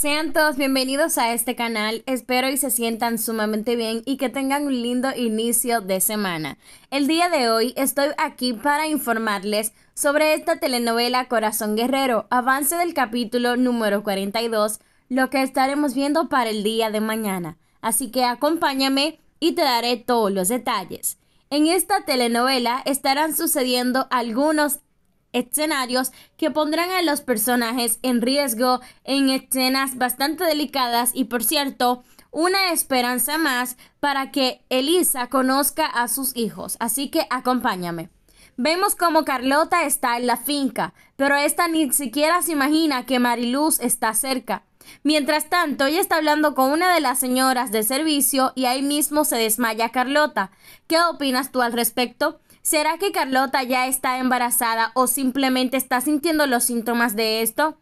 Sean todos bienvenidos a este canal, espero y se sientan sumamente bien y que tengan un lindo inicio de semana. El día de hoy estoy aquí para informarles sobre esta telenovela Corazón Guerrero, avance del capítulo número 42, lo que estaremos viendo para el día de mañana. Así que acompáñame y te daré todos los detalles. En esta telenovela estarán sucediendo algunos escenarios que pondrán a los personajes en riesgo en escenas bastante delicadas y por cierto, una esperanza más para que Elisa conozca a sus hijos. Así que acompáñame. Vemos como Carlota está en la finca, pero esta ni siquiera se imagina que Mariluz está cerca. Mientras tanto, ella está hablando con una de las señoras de servicio y ahí mismo se desmaya Carlota. ¿Qué opinas tú al respecto? ¿Será que Carlota ya está embarazada o simplemente está sintiendo los síntomas de esto?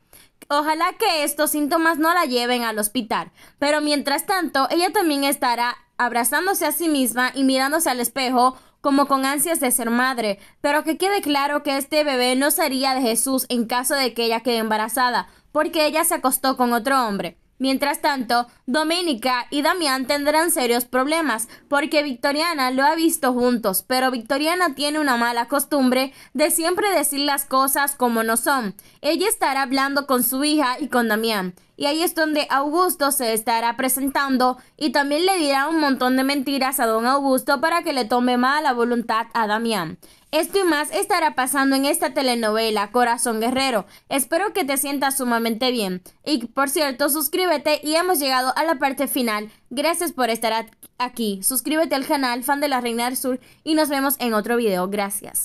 Ojalá que estos síntomas no la lleven al hospital, pero mientras tanto ella también estará abrazándose a sí misma y mirándose al espejo como con ansias de ser madre, pero que quede claro que este bebé no sería de Jesús en caso de que ella quede embarazada, porque ella se acostó con otro hombre. Mientras tanto, Dominica y Damián tendrán serios problemas porque Victoriana lo ha visto juntos, pero Victoriana tiene una mala costumbre de siempre decir las cosas como no son. Ella estará hablando con su hija y con Damián. Y ahí es donde Augusto se estará presentando y también le dirá un montón de mentiras a don Augusto para que le tome mala voluntad a Damián. Esto y más estará pasando en esta telenovela Corazón Guerrero. Espero que te sientas sumamente bien. Y por cierto, suscríbete y hemos llegado a la parte final. Gracias por estar aquí. Suscríbete al canal Fan de la Reina del Sur y nos vemos en otro video. Gracias.